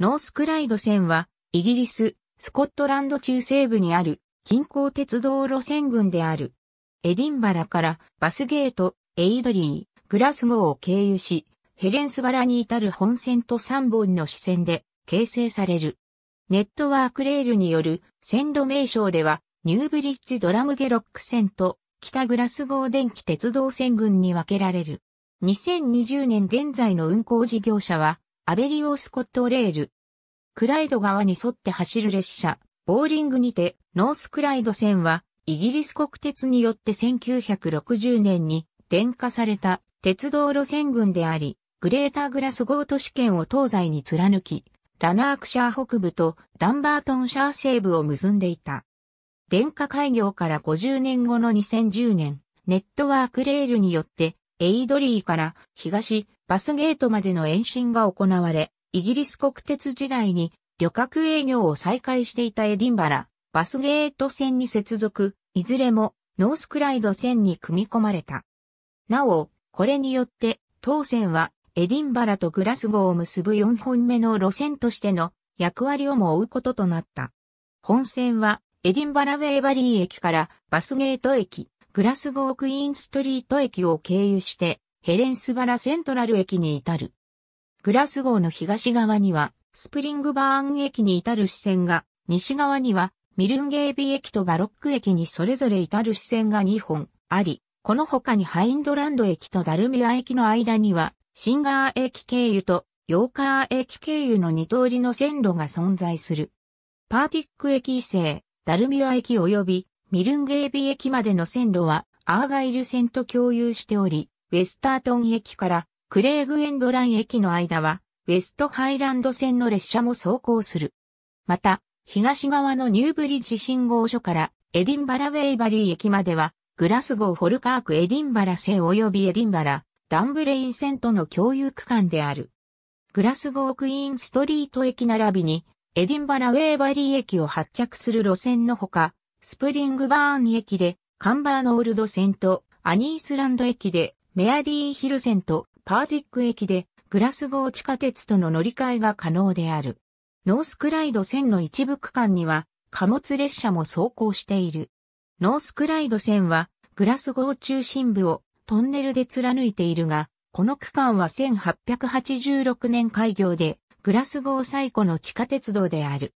ノースクライド線は、イギリス、スコットランド中西部にある、近郊鉄道路線群である。エディンバラからバスゲート、エイドリー、グラスゴーを経由し、ヘレンスバラに至る本線と3本の支線で形成される。ネットワークレールによる線路名称では、ニューブリッジドラムゲロック線と北グラスゴー電気鉄道線群に分けられる。2020年現在の運行事業者は、アベリオスコットレール。クライド川に沿って走る列車、ボーリングにて、ノースクライド線は、イギリス国鉄によって1960年に、電化された鉄道路線群であり、グレーターグラスゴー都市圏を東西に貫き、ラナークシャー北部とダンバートンシャー西部を結んでいた。電化開業から50年後の2010年、ネットワークレールによって、エイドリーから東バスゲートまでの延伸が行われ、イギリス国鉄時代に旅客営業を再開していたエディンバラ、バスゲート線に接続、いずれもノースクライド線に組み込まれた。なお、これによって当線はエディンバラとグラスゴーを結ぶ4本目の路線としての役割をも追うこととなった。本線はエディンバラウェーバリー駅からバスゲート駅、グラスゴークイーンストリート駅を経由してヘレンスバラセントラル駅に至る。グラスゴーの東側には、スプリングバーン駅に至る支線が、西側には、ミルンゲービー駅とバロック駅にそれぞれ至る支線が2本あり、この他にハインドランド駅とダルミア駅の間には、シンガー駅経由とヨーカー駅経由の2通りの線路が存在する。パーティック駅以西、ダルミア駅及びミルンゲービー駅までの線路はアーガイル線と共有しており、ウェスタートン駅からクレーグエンドラン駅の間は、ウェストハイランド線の列車も走行する。また、東側のニューブリッジ信号所からエディンバラウェイバリー駅までは、グラスゴー・フォルカーク・エディンバラ線及びエディンバラ、ダンブレイン線との共有区間である。グラスゴー・クイーンストリート駅並びに、エディンバラウェイバリー駅を発着する路線のほか、スプリングバーン駅で、カンバーノールド線とアニースランド駅でメアリーヒルセンとパーティック駅でグラスゴー地下鉄との乗り換えが可能である。ノースクライド線の一部区間には貨物列車も走行している。ノースクライド線はグラスゴー中心部をトンネルで貫いているが、この区間は1886年開業でグラスゴー最古の地下鉄道である。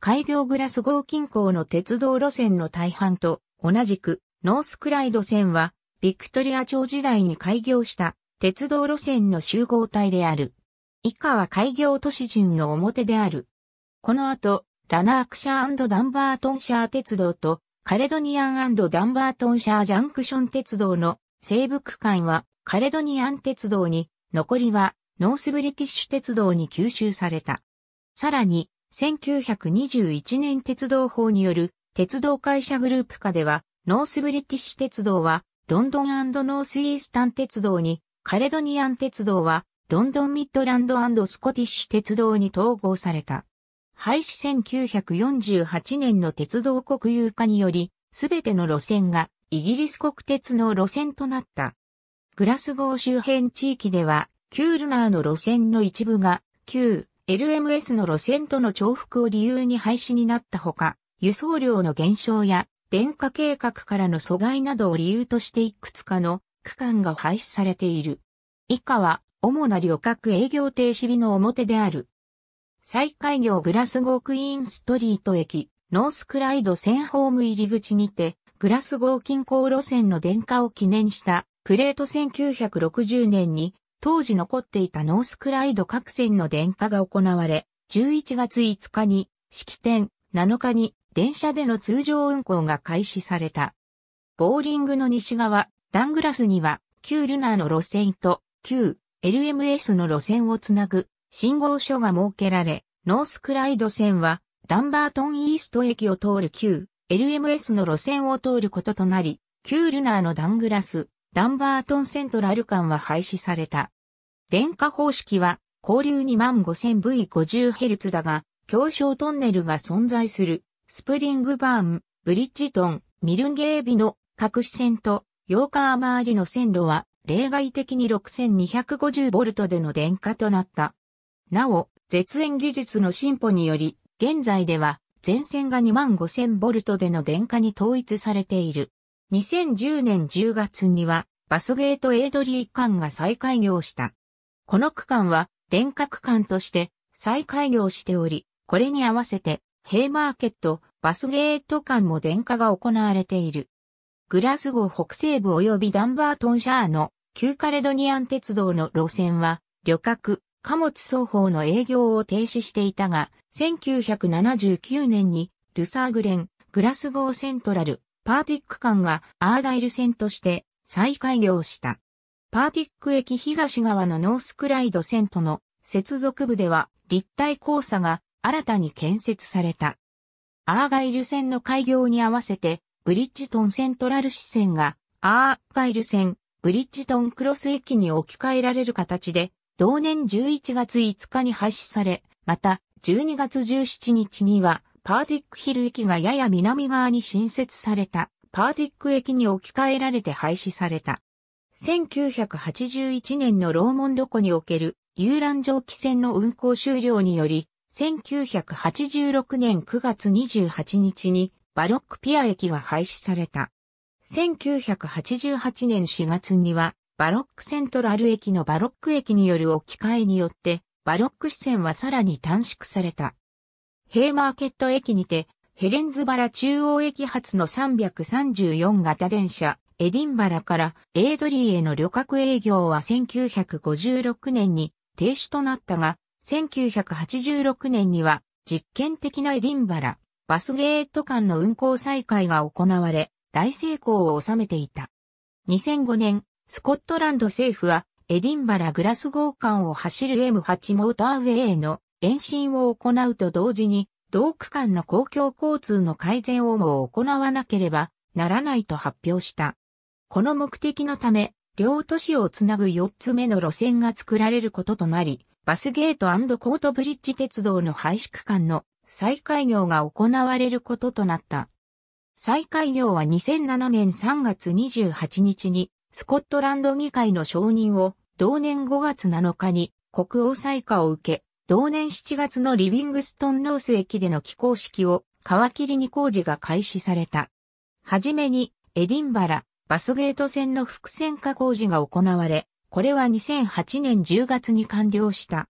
開業グラスゴー近郊の鉄道路線の大半と同じくノースクライド線はビクトリア朝時代に開業した鉄道路線の集合体である。以下は開業都市順の表である。この後、ラナークシャーダンバートンシャー鉄道とカレドニアンダンバートンシャージャンクション鉄道の西部区間はカレドニアン鉄道に、残りはノースブリティッシュ鉄道に吸収された。さらに、1921年鉄道法による鉄道会社グループ下では、ノースブリティッシュ鉄道はロンドンノースイースタン鉄道に、カレドニアン鉄道は、ロンドンミッドランドスコティッシュ鉄道に統合された。廃止1948年の鉄道国有化により、すべての路線がイギリス国鉄の路線となった。グラスゴー周辺地域では、キュールナーの路線の一部が、旧 LMS の路線との重複を理由に廃止になったほか、輸送量の減少や電化計画からの阻害などを理由としていくつかの区間が廃止されている。以下は、主な旅客営業停止日の表である。再開業グラスゴークイーンストリート駅、ノースクライド線ホーム入り口にて、グラスゴー近郊路線の電化を記念したプレート1960年に当時残っていたノースクライド各線の電化が行われ、11月5日に式典、7日に電車での通常運行が開始された。ボーリングの西側、ダングラスには、旧ルナーの路線と旧 LMS の路線をつなぐ信号所が設けられ、ノースクライド線はダンバートンイースト駅を通る旧 LMS の路線を通ることとなり、旧ルナーのダングラス、ダンバートンセントラル間は廃止された。電化方式は交流 25,000V50Hz だが、狭小トンネルが存在する、スプリングバーン、ブリッジトン、ミルンゲービの各支線と、ヨーカー周りの線路は、例外的に 6250V での電化となった。なお、絶縁技術の進歩により、現在では、全線が 25000V での電化に統一されている。2010年10月には、バスゲートエイドリー区間が再開業した。この区間は、電化区間として再開業しており、これに合わせて、ヘイマーケット、バスゲート間も電化が行われている。グラスゴー北西部及びダンバートンシャーの旧カレドニアン鉄道の路線は、旅客、貨物双方の営業を停止していたが、1979年にルサーグレン、グラスゴーセントラル、パーティック間がアーガイル線として再開業した。パーティック駅東側のノースクライド線との接続部では立体交差が新たに建設された。アーガイル線の開業に合わせて、ブリッジトンセントラル支線が、アーガイル線、ブリッジトンクロス駅に置き換えられる形で、同年11月5日に廃止され、また、12月17日には、パーティックヒル駅がやや南側に新設された、パーティック駅に置き換えられて廃止された。1981年のローモンド湖における遊覧蒸気船の運行終了により、1986年9月28日にバロックピア駅が廃止された。1988年4月にはバロックセントラル駅のバロック駅による置き換えによってバロック支線はさらに短縮された。ヘイマーケット駅にてヘレンズバラ中央駅発の334型電車エディンバラからエイドリーへの旅客営業は1956年に停止となったが、1986年には実験的なエディンバラ、バスゲート間の運行再開が行われ、大成功を収めていた。2005年、スコットランド政府は、エディンバラ・グラス号間を走る M8 モーターウェイへの延伸を行うと同時に、同区間の公共交通の改善をも行わなければならないと発表した。この目的のため、両都市をつなぐ4つ目の路線が作られることとなり、バスゲートコートブリッジ鉄道の廃止区間の再開業が行われることとなった。再開業は2007年3月28日にスコットランド議会の承認を同年5月7日に国王再開を受け、同年7月のリビングストンロース駅での起工式を皮切りに工事が開始された。はじめにエディンバラ、バスゲート線の複線化工事が行われ、これは2008年10月に完了した。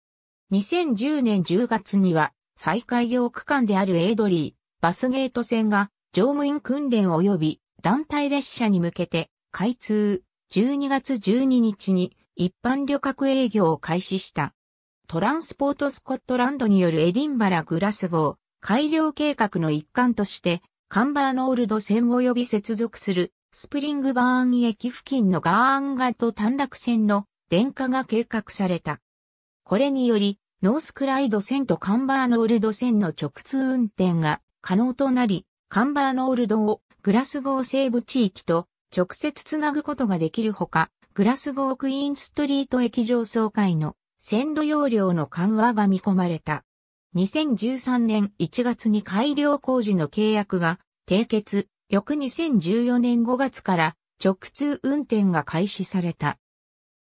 2010年10月には、再開業区間であるエイドリー、バスゲート線が、乗務員訓練及び団体列車に向けて、開通、12月12日に一般旅客営業を開始した。トランスポートスコットランドによるエディンバラ・グラス号改良計画の一環として、カンバーノールド線及び接続するスプリングバーン駅付近のガーンガと短絡線の電化が計画された。これにより、ノースクライド線とカンバーノールド線の直通運転が可能となり、カンバーノールドをグラスゴー西部地域と直接つなぐことができるほか、グラスゴークイーンストリート駅上層階の線路容量の緩和が見込まれた。2013年1月に改良工事の契約が締結、翌2014年5月から直通運転が開始された。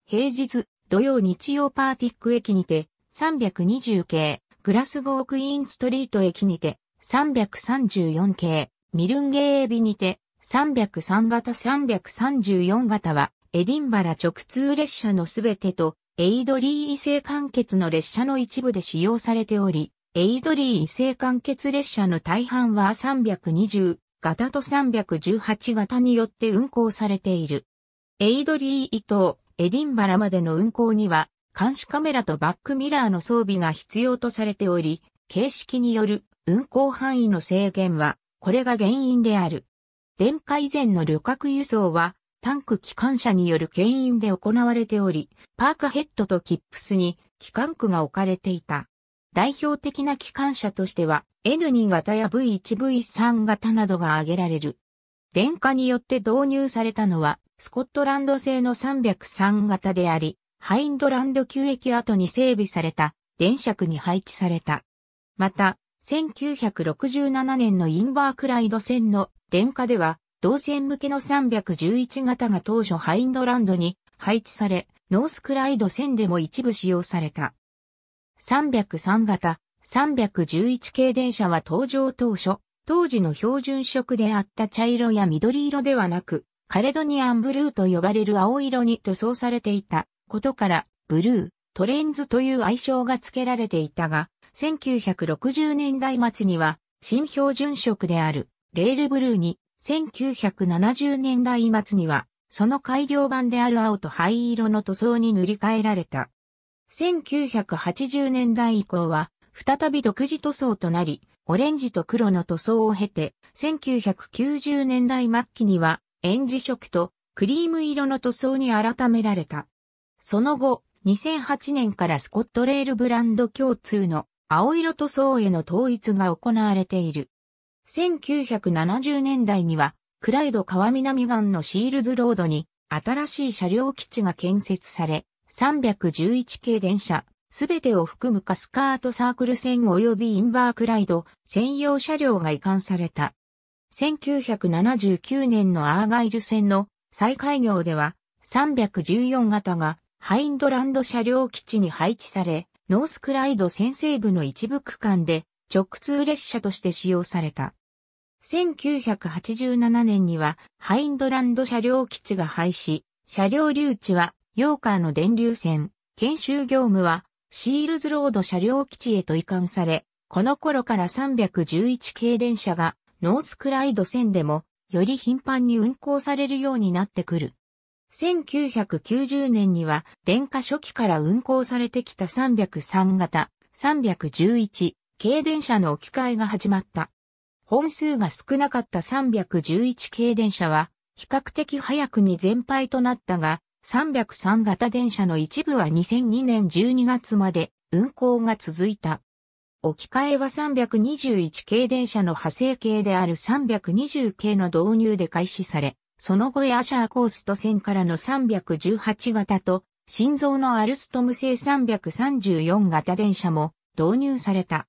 平日、土曜日曜パーティック駅にて320系、グラスゴークイーンストリート駅にて334系、ミルンゲーエビにて303型334型はエディンバラ直通列車のすべてとエイドリー異性完結の列車の一部で使用されており、エイドリー異性完結列車の大半は320型と318型によって運行されている。エイドリー伊東、エディンバラまでの運行には、監視カメラとバックミラーの装備が必要とされており、形式による運行範囲の制限は、これが原因である。電化以前の旅客輸送は、タンク機関車による牽引で行われており、パークヘッドとキップスに機関区が置かれていた。代表的な機関車としては N2 型や V1V3 型などが挙げられる。電化によって導入されたのはスコットランド製の303型であり、ハインドランド旧駅跡に整備された電車区に配置された。また、1967年のインバークライド線の電化では、同線向けの311型が当初ハインドランドに配置され、ノースクライド線でも一部使用された。303型、311系電車は登場当初、当時の標準色であった茶色や緑色ではなく、カレドニアンブルーと呼ばれる青色に塗装されていたことから、ブルー、トレンズという愛称が付けられていたが、1960年代末には新標準色であるレールブルーに、1970年代末にはその改良版である青と灰色の塗装に塗り替えられた。1980年代以降は、再び独自塗装となり、オレンジと黒の塗装を経て、1990年代末期には、エンジ色とクリーム色の塗装に改められた。その後、2008年からスコットレールブランド共通の青色塗装への統一が行われている。1970年代には、クライド川南岸のシールズロードに新しい車両基地が建設され、311系電車、すべてを含むカスカートサークル線及びインバークライド専用車両が移管された。1979年のアーガイル線の再開業では314型がハインドランド車両基地に配置され、ノースクライド先生部の一部区間で直通列車として使用された。1987年にはハインドランド車両基地が廃止、車両留置はヨーカーの電流線、研修業務は、シールズロード車両基地へと移管され、この頃から311系電車が、ノースクライド線でも、より頻繁に運行されるようになってくる。1990年には、電化初期から運行されてきた303型、311系電車の置き換えが始まった。本数が少なかった311系電車は、比較的早くに全廃となったが、303型電車の一部は2002年12月まで運行が続いた。置き換えは321系電車の派生系である320系の導入で開始され、その後エアシャーコースト線からの318型と、心臓のアルストム製334型電車も導入された。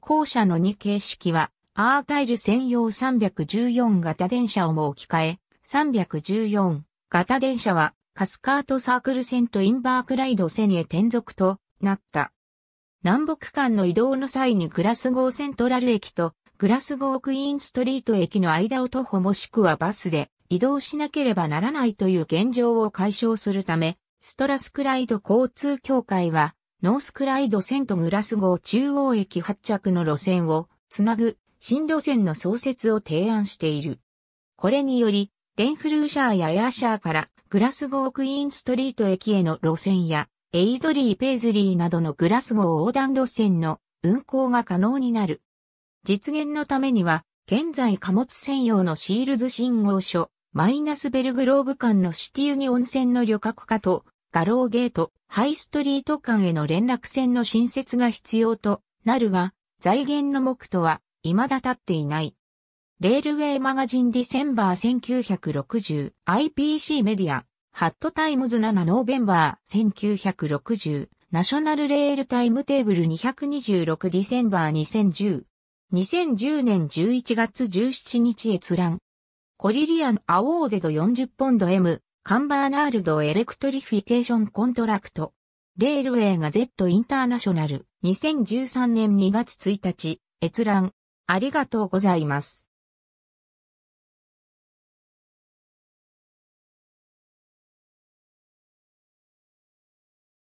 後者の2形式は、アーカイル専用314型電車をも置き換え、314型電車はカスカートサークル線とインバークライド線へ転属となった。南北間の移動の際にグラスゴーセントラル駅とグラスゴークイーンストリート駅の間を徒歩もしくはバスで移動しなければならないという現状を解消するため、ストラスクライド交通協会は、ノースクライド線とグラスゴー中央駅発着の路線をつなぐ新路線の創設を提案している。これにより、レンフルーシャーやエアシャーからグラスゴークイーンストリート駅への路線や、エイドリー・ペイズリーなどのグラスゴー横断路線の運行が可能になる。実現のためには、現在貨物専用のシールズ信号所、マイナスベルグローブ間のシティウニ温泉の旅客化と、ガローゲート、ハイストリート間への連絡線の新設が必要となるが、財源の目途は未だ立っていない。レールウェイマガジンディセンバー1960、IPC メディア、ハットタイムズ7ノーベンバー1960、ナショナルレールタイムテーブル226ディセンバー2010、2010年11月17日閲覧。コリリアン・アウォーデド40ポンド M、カンバーナールド・エレクトリフィケーション・コントラクト。レールウェイが Z インターナショナル、2013年2月1日、閲覧。ありがとうございます。